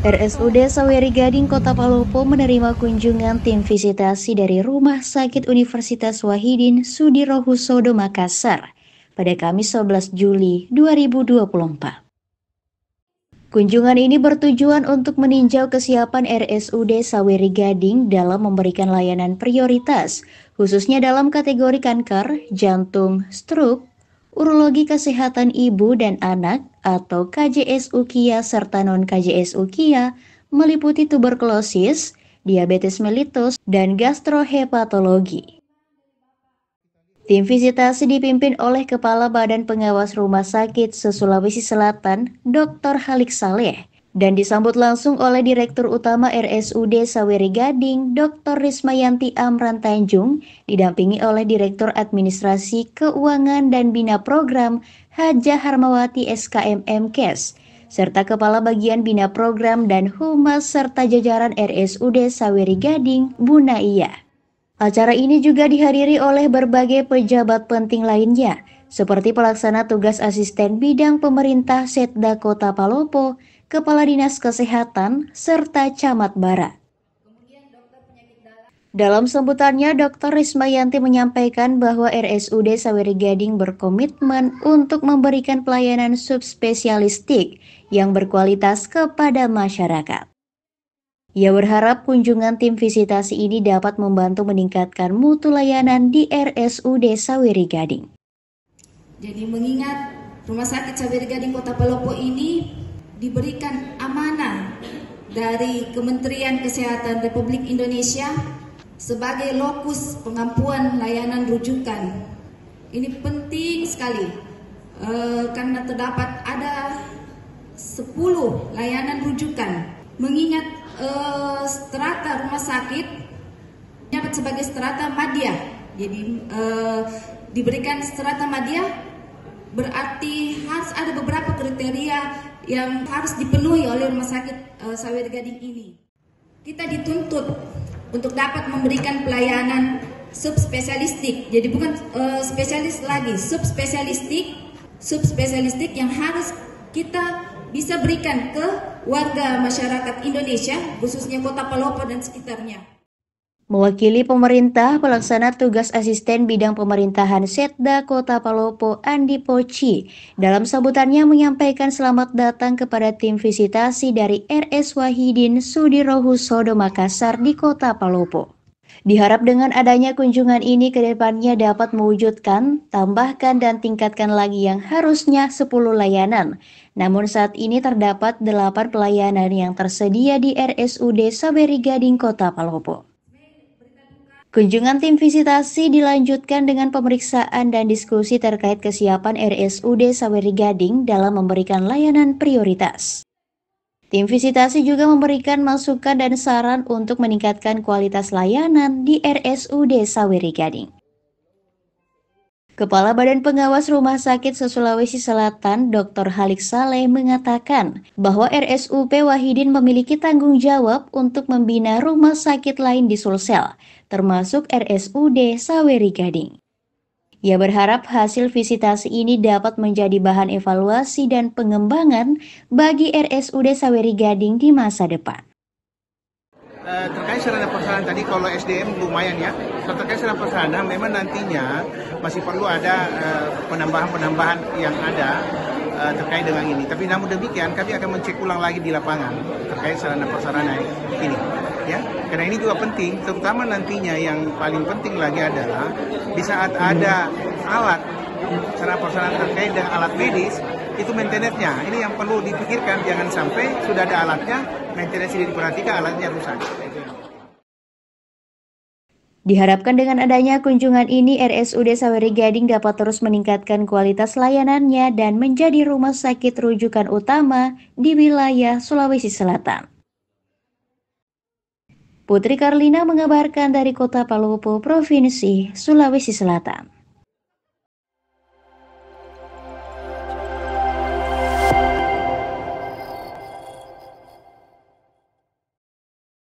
RSUD Saweri Gading Kota Palopo menerima kunjungan tim visitasi dari Rumah Sakit Universitas Wahidin Sudirohusodo Makassar pada Kamis 11 Juli 2024. Kunjungan ini bertujuan untuk meninjau kesiapan RSUD Saweri Gading dalam memberikan layanan prioritas, khususnya dalam kategori kanker, jantung, stroke, Urologi Kesehatan Ibu dan Anak atau KJS UKIA serta non-KJS UKIA meliputi tuberkulosis, diabetes melitus, dan gastrohepatologi. Tim visitasi dipimpin oleh Kepala Badan Pengawas Rumah Sakit Sesulawesi Selatan, Dr. Halik Saleh, dan disambut langsung oleh Direktur Utama RSUD Saweri Gading, Dr. Rismayanti Amran Tanjung, didampingi oleh Direktur Administrasi Keuangan dan Bina Program Haja Harmawati SKMMKES, MKES, serta Kepala Bagian Bina Program dan Humas serta jajaran RSUD Saweri Gading, Bunaiya. Acara ini juga dihadiri oleh berbagai pejabat penting lainnya, seperti pelaksana tugas asisten bidang pemerintah Setda Kota Palopo, Kepala Dinas Kesehatan, serta Camat Barat. Dalam sambutannya, Dr. Risma Yanti menyampaikan bahwa RSUD Saweri Gading berkomitmen untuk memberikan pelayanan subspesialistik yang berkualitas kepada masyarakat. Ia berharap kunjungan tim visitasi ini dapat membantu meningkatkan mutu layanan di RSUD Saweri Gading. Jadi mengingat Rumah Sakit Saweri Gading Kota Palopo ini diberikan amanah dari Kementerian Kesehatan Republik Indonesia sebagai lokus pengampuan layanan rujukan. Ini penting sekali e, karena terdapat ada 10 layanan rujukan. Mengingat e, strata rumah sakit dapat sebagai strata madya. Jadi e, diberikan strata madya berarti harus ada beberapa kriteria yang harus dipenuhi oleh Rumah Sakit uh, eh, Sawer Gading ini. Kita dituntut untuk dapat memberikan pelayanan subspesialistik. Jadi bukan uh, spesialis lagi, subspesialistik, subspesialistik yang harus kita bisa berikan ke warga masyarakat Indonesia, khususnya kota Palopo dan sekitarnya. Mewakili pemerintah, pelaksana tugas asisten bidang pemerintahan Setda Kota Palopo Andi Poci dalam sambutannya menyampaikan selamat datang kepada tim visitasi dari RS Wahidin Sudirohusodo Makassar di Kota Palopo. Diharap dengan adanya kunjungan ini ke depannya dapat mewujudkan, tambahkan dan tingkatkan lagi yang harusnya 10 layanan. Namun saat ini terdapat 8 pelayanan yang tersedia di RSUD Saberi Gading Kota Palopo. Kunjungan tim visitasi dilanjutkan dengan pemeriksaan dan diskusi terkait kesiapan RSUD Saweri Gading dalam memberikan layanan prioritas. Tim visitasi juga memberikan masukan dan saran untuk meningkatkan kualitas layanan di RSUD Saweri Gading. Kepala Badan Pengawas Rumah Sakit Sulawesi Selatan, Dr. Halik Saleh mengatakan bahwa RSUP Wahidin memiliki tanggung jawab untuk membina rumah sakit lain di Sulsel, termasuk RSUD Saweri Gading. Ia berharap hasil visitasi ini dapat menjadi bahan evaluasi dan pengembangan bagi RSUD Saweri Gading di masa depan. Eh, terkait sarana prasarana tadi kalau SDM lumayan ya. Terkait sarana prasarana memang nantinya masih perlu ada eh, penambahan-penambahan uh, yang ada uh, terkait dengan ini. Tapi namun demikian kami akan mencek ulang lagi di lapangan terkait sarana prasarana ini. Ya, karena ini juga penting, terutama nantinya yang paling penting lagi adalah di saat ada alat sarana prasarana terkait dengan alat medis itu maintenance-nya. Ini yang perlu dipikirkan, jangan sampai sudah ada alatnya, maintenance ini diperhatikan, alatnya rusak. Diharapkan dengan adanya kunjungan ini, RSUD Saweri Gading dapat terus meningkatkan kualitas layanannya dan menjadi rumah sakit rujukan utama di wilayah Sulawesi Selatan. Putri Karlina mengabarkan dari kota Palopo, Provinsi Sulawesi Selatan.